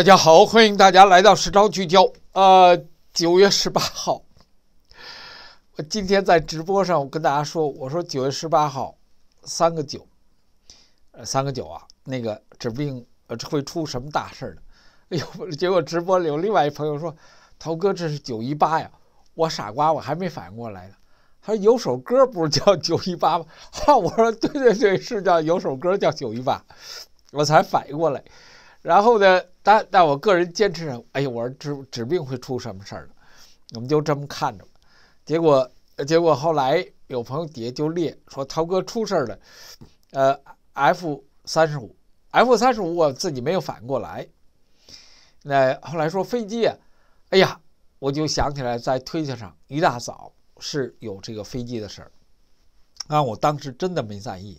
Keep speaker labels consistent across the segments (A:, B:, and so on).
A: 大家好，欢迎大家来到《时招聚焦》。呃，九月十八号，我今天在直播上，我跟大家说，我说九月十八号，三个九，呃，三个九啊，那个指不定呃会出什么大事呢？哎呦，结果直播里有另外一朋友说：“涛哥，这是九一八呀！”我傻瓜，我还没反应过来呢。他说有首歌不是叫 《九一八》吗？哈，我说对对对，是叫有首歌叫《九一八》，我才反应过来。然后呢？但但我个人坚持上，哎呦，我说指指不定会出什么事儿呢，我们就这么看着。结果，结果后来有朋友底下就列说，涛哥出事儿了。呃，F 三十五，F 三十五，我自己没有反应过来。那后来说飞机，哎呀，我就想起来在推特上一大早是有这个飞机的事儿。啊，我当时真的没在意，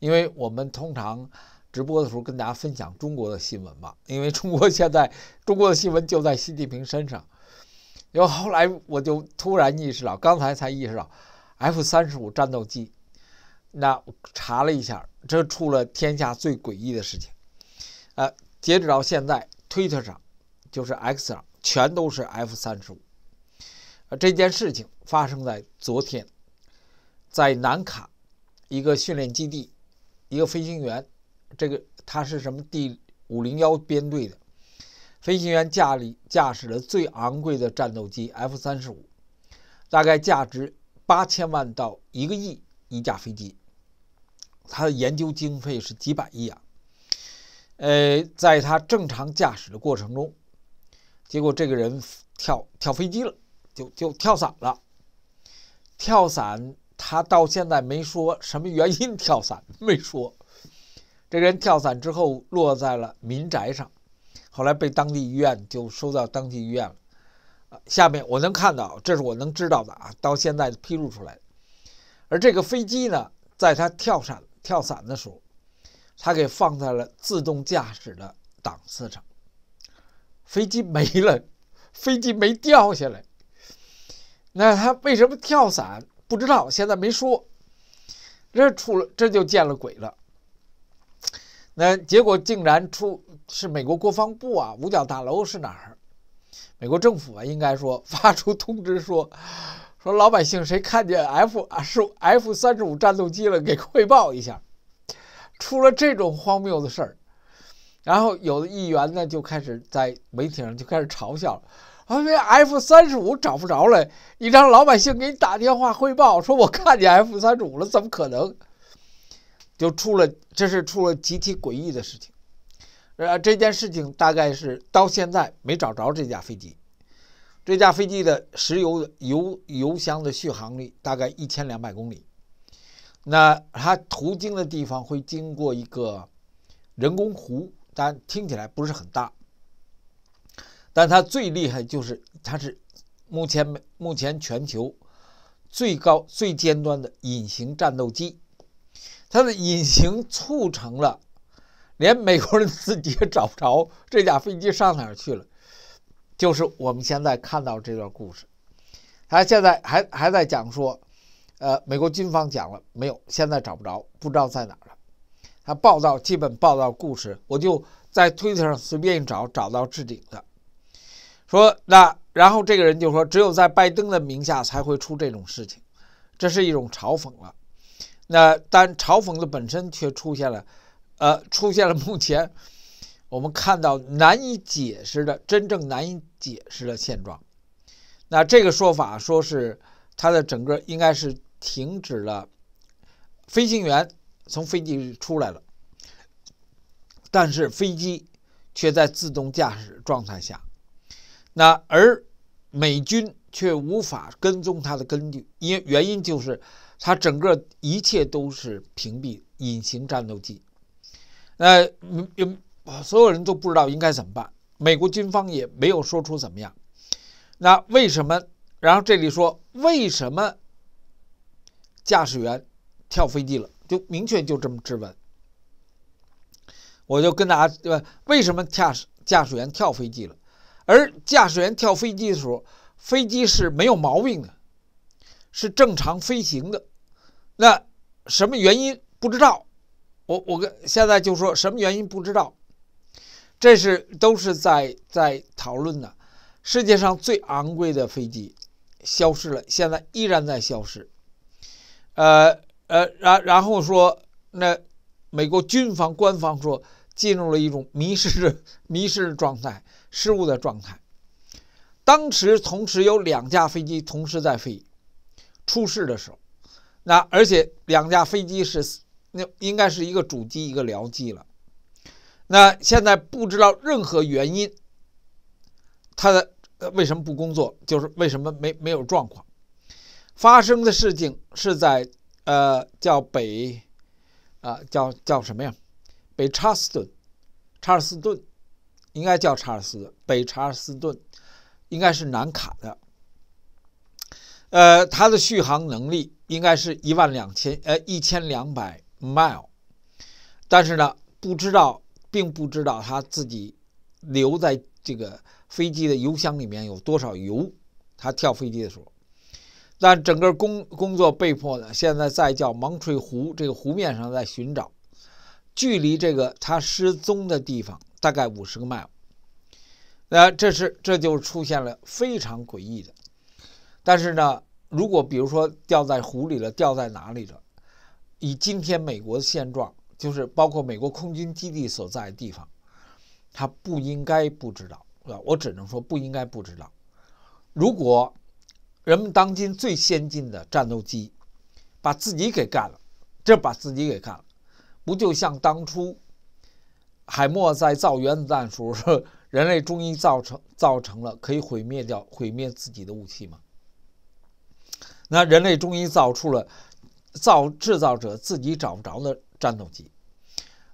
A: 因为我们通常。直播的时候跟大家分享中国的新闻吧，因为中国现在中国的新闻就在习近平身上。然后后来我就突然意识到，刚才才意识到，F 三十五战斗机。那查了一下，这出了天下最诡异的事情。呃，截止到现在，Twitter 上就是 X 上全都是 F 三十五。这件事情发生在昨天，在南卡一个训练基地，一个飞行员。这个他是什么第五零幺编队的飞行员驾里驾驶了最昂贵的战斗机 F 三十五，大概价值八千万到一个亿一架飞机。他的研究经费是几百亿啊，呃，在他正常驾驶的过程中，结果这个人跳跳飞机了，就就跳伞了。跳伞他到现在没说什么原因跳伞，没说。这个人跳伞之后落在了民宅上，后来被当地医院就收到当地医院了。下面我能看到，这是我能知道的啊，到现在披露出来的。而这个飞机呢，在他跳伞跳伞的时候，他给放在了自动驾驶的档次上，飞机没了，飞机没掉下来，那他为什么跳伞不知道，现在没说。这出了这就见了鬼了。那结果竟然出是美国国防部啊，五角大楼是哪儿？美国政府啊，应该说发出通知说 说老百姓谁看见 F 啊是 F 三十五战斗机了给汇报一下，出了这种荒谬的事儿。然后有的议员呢就开始在媒体上就开始嘲笑，因为 F 三十五找不着了，你让老百姓给你打电话汇报，说我看见 F 三十五了，怎么可能？就出了，这是出了极其诡异的事情。呃，这件事情大概是到现在没找着这架飞机。这架飞机的石油油油箱的续航力大概一千两百公里。那它途经的地方会经过一个人工湖，但听起来不是很大。但它最厉害就是它是目前目前全球最高最尖端的隐形战斗机。它的隐形促成了，连美国人自己也找不着这架飞机上哪儿去了。就是我们现在看到这段故事，他现在还还在讲说，呃，美国军方讲了没有？现在找不着，不知道在哪儿了。他报道基本报道故事，我就在推特上随便一找，找到置顶的，说那然后这个人就说，只有在拜登的名下才会出这种事情，这是一种嘲讽了。那但嘲讽的本身却出现了，呃，出现了目前我们看到难以解释的、真正难以解释的现状。那这个说法说是它的整个应该是停止了，飞行员从飞机出来了，但是飞机却在自动驾驶状态下。那而美军却无法跟踪它的根据，因原因就是。它整个一切都是屏蔽隐形战斗机，那有所有人都不知道应该怎么办，美国军方也没有说出怎么样。那为什么？然后这里说为什么驾驶员跳飞机了，就明确就这么质问。我就跟大家对吧？为什么驾驶驾驶员跳飞机了？而驾驶员跳飞机的时候，飞机是没有毛病的，是正常飞行的。那什么原因不知道？我我跟现在就说什么原因不知道，这是都是在在讨论呢。世界上最昂贵的飞机消失了，现在依然在消失。呃呃，然然后说，那美国军方官方说进入了一种迷失的迷失的状态，失误的状态。当时同时有两架飞机同时在飞，出事的时候。那而且两架飞机是，那应该是一个主机一个僚机了。那现在不知道任何原因，它的呃为什么不工作？就是为什么没没有状况？发生的事情是在呃叫北，啊叫叫什么呀？北查尔斯顿，查尔斯顿，应该叫查尔斯，北查尔斯顿，应该是南卡的。呃，它的续航能力。应该是一万两千，呃，一千两百 mile，但是呢，不知道，并不知道他自己留在这个飞机的油箱里面有多少油，他跳飞机的时候，但整个工工作被迫的，现在在叫芒翠湖这个湖面上在寻找，距离这个他失踪的地方大概五十个 mile，那这是这就出现了非常诡异的，但是呢。如果比如说掉在湖里了，掉在哪里了？以今天美国的现状，就是包括美国空军基地所在的地方，他不应该不知道，我只能说不应该不知道。如果人们当今最先进的战斗机把自己给干了，这把自己给干了，不就像当初海默在造原子弹时说，人类终于造成造成了可以毁灭掉毁灭自己的武器吗？那人类终于造出了造制造者自己找不着的战斗机，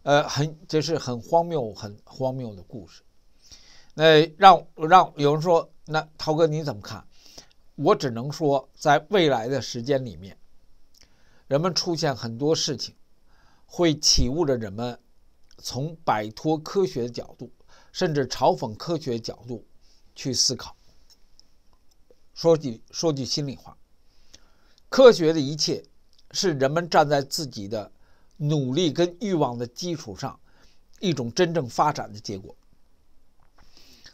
A: 呃，很这是很荒谬、很荒谬的故事。那让让有人说，那涛哥你怎么看？我只能说，在未来的时间里面，人们出现很多事情，会起悟着人们从摆脱科学的角度，甚至嘲讽科学角度去思考。说句说句心里话。科学的一切是人们站在自己的努力跟欲望的基础上，一种真正发展的结果。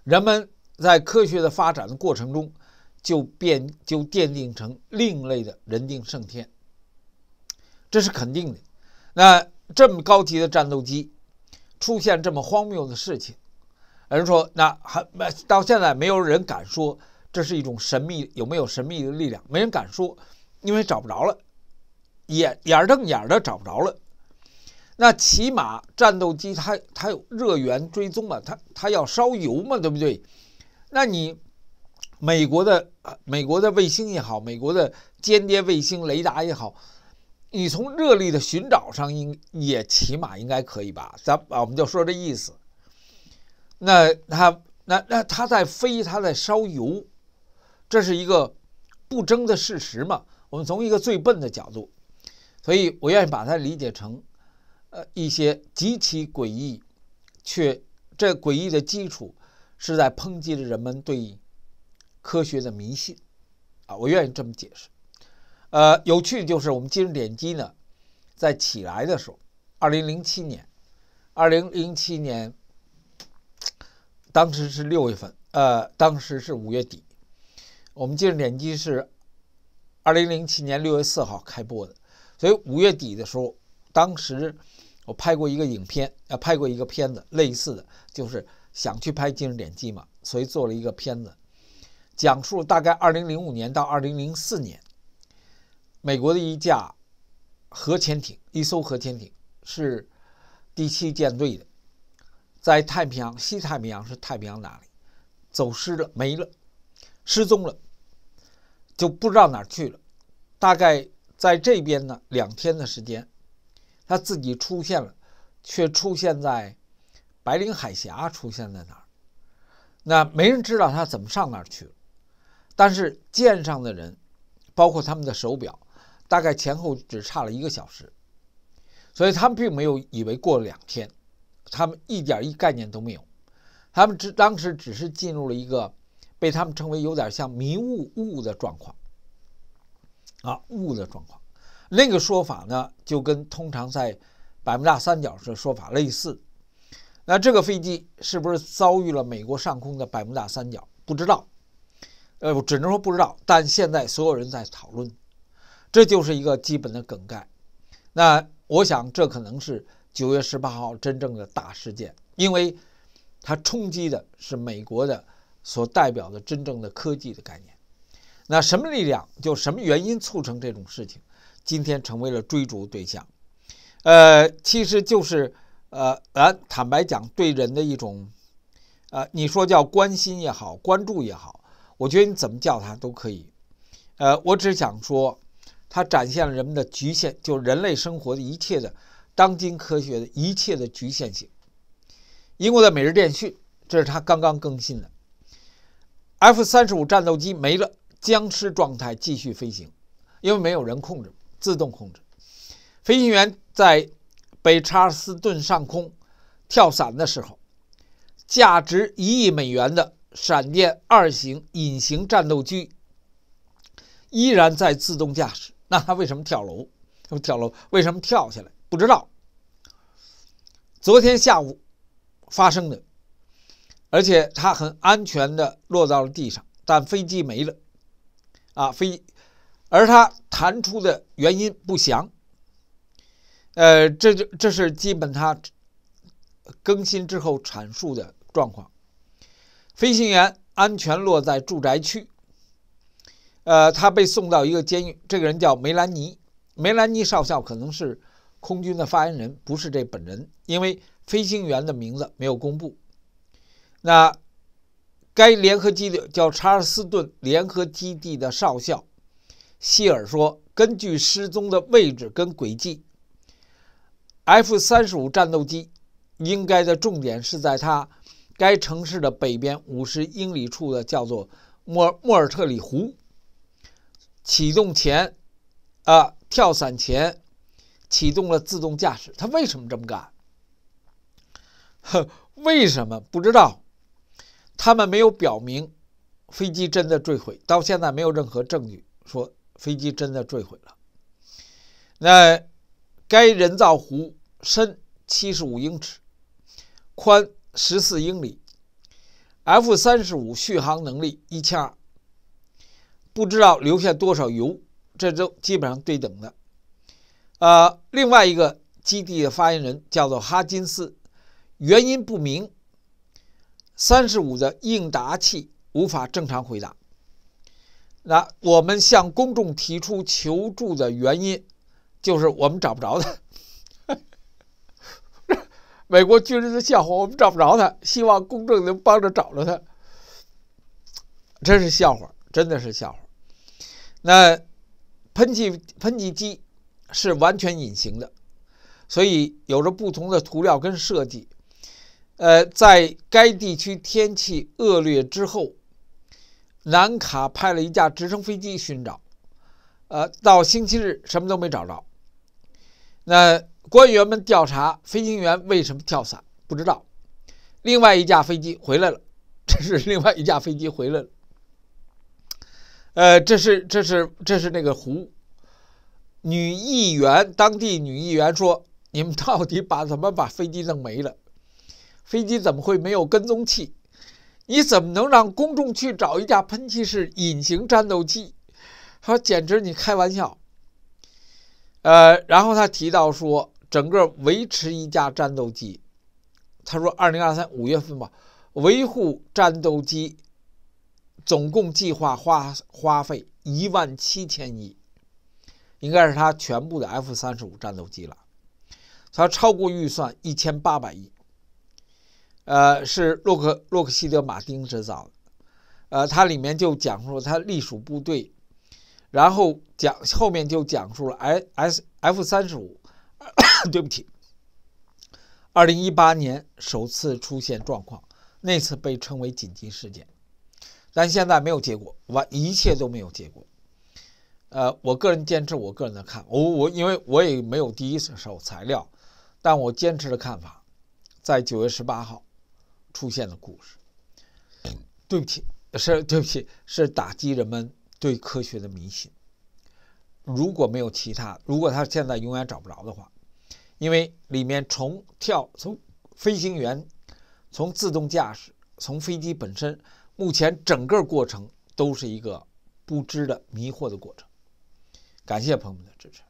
A: 人们在科学的发展的过程中，就变就奠定成另类的人定胜天，这是肯定的。那这么高级的战斗机出现这么荒谬的事情，人说那还到现在没有人敢说这是一种神秘，有没有神秘的力量？没人敢说。因为找不着了，眼眼瞪眼的找不着了。那起码战斗机它它有热源追踪嘛，它它要烧油嘛，对不对？那你美国的美国的卫星也好，美国的间谍卫星雷达也好，你从热力的寻找上应也起码应该可以吧？咱我们就说这意思。那它那那它在飞，它在烧油，这是一个不争的事实嘛。我们从一个最笨的角度，所以我愿意把它理解成，呃，一些极其诡异，却这诡异的基础是在抨击着人们对科学的迷信，啊，我愿意这么解释。呃，有趣的就是我们今日点击呢，在起来的时候，二零零七年，二零零七年，当时是六月份，呃，当时是五月底，我们今日点击是。二零零七年六月四号开播的，所以五月底的时候，当时我拍过一个影片，要拍过一个片子，类似的，就是想去拍《今日点击》嘛，所以做了一个片子，讲述大概二零零五年到二零零四年，美国的一架核潜艇，一艘核潜艇是第七舰队的，在太平洋，西太平洋是太平洋哪里，走失了，没了，失踪了。就不知道哪去了，大概在这边呢，两天的时间，他自己出现了，却出现在白令海峡，出现在哪儿？那没人知道他怎么上那儿去了。但是舰上的人，包括他们的手表，大概前后只差了一个小时，所以他们并没有以为过了两天，他们一点一概念都没有，他们只当时只是进入了一个。被他们称为有点像迷雾雾的状况，啊，雾的状况，那个说法呢，就跟通常在百慕大三角的说法类似。那这个飞机是不是遭遇了美国上空的百慕大三角？不知道，呃，只能说不知道。但现在所有人在讨论，这就是一个基本的梗概。那我想，这可能是九月十八号真正的大事件，因为它冲击的是美国的。所代表的真正的科技的概念，那什么力量就什么原因促成这种事情，今天成为了追逐对象，呃，其实就是呃，咱坦白讲，对人的一种，呃，你说叫关心也好，关注也好，我觉得你怎么叫它都可以，呃，我只想说，它展现了人们的局限，就人类生活的一切的，当今科学的一切的局限性。英国的《每日电讯》，这是它刚刚更新的。F 三十五战斗机没了，僵尸状态继续飞行，因为没有人控制，自动控制。飞行员在北查尔斯顿上空跳伞的时候，价值一亿美元的闪电二型隐形战斗机依然在自动驾驶。那他为什么跳楼？跳楼，为什么跳下来？不知道。昨天下午发生的。而且他很安全的落到了地上，但飞机没了，啊，飞，而他弹出的原因不详。呃，这就这是基本他更新之后阐述的状况。飞行员安全落在住宅区。呃，他被送到一个监狱，这个人叫梅兰妮，梅兰妮少校可能是空军的发言人，不是这本人，因为飞行员的名字没有公布。那该联合基地叫查尔斯顿联合基地的少校希尔说：“根据失踪的位置跟轨迹，F 三十五战斗机应该的重点是在它该城市的北边五十英里处的，叫做莫莫尔特里湖。启动前，啊，跳伞前，启动了自动驾驶。他为什么这么干？呵，为什么不知道？”他们没有表明飞机真的坠毁，到现在没有任何证据说飞机真的坠毁了。那该人造湖深七十五英尺，宽十四英里，F 三十五续航能力一千二，不知道留下多少油，这都基本上对等的。呃，另外一个基地的发言人叫做哈金斯，原因不明。三十五的应答器无法正常回答。那我们向公众提出求助的原因，就是我们找不着他。美国军人的笑话，我们找不着他，希望公众能帮着找着他。真是笑话，真的是笑话。那喷气喷气机是完全隐形的，所以有着不同的涂料跟设计。呃，在该地区天气恶劣之后，南卡派了一架直升飞机寻找。呃，到星期日什么都没找着。那官员们调查飞行员为什么跳伞，不知道。另外一架飞机回来了，这是另外一架飞机回来了。呃，这是这是这是那个湖。女议员，当地女议员说：“你们到底把怎么把飞机弄没了？”飞机怎么会没有跟踪器？你怎么能让公众去找一架喷气式隐形战斗机？他说：“简直你开玩笑。”呃，然后他提到说，整个维持一架战斗机，他说，二零二三五月份吧，维护战斗机总共计划花花费一万七千亿，应该是他全部的 F 三十五战斗机了。他超过预算一千八百亿。呃，是洛克洛克希德马丁制造的，呃，它里面就讲述了它隶属部队，然后讲后面就讲述了 S S F 三十五，对不起，二零一八年首次出现状况，那次被称为紧急事件，但现在没有结果，完一切都没有结果，呃，我个人坚持我个人的看法，我我因为我也没有第一手材料，但我坚持的看法，在九月十八号。出现的故事，对不起，是对不起，是打击人们对科学的迷信。如果没有其他，如果他现在永远找不着的话，因为里面从跳从飞行员，从自动驾驶，从飞机本身，目前整个过程都是一个不知的迷惑的过程。感谢朋友们的支持。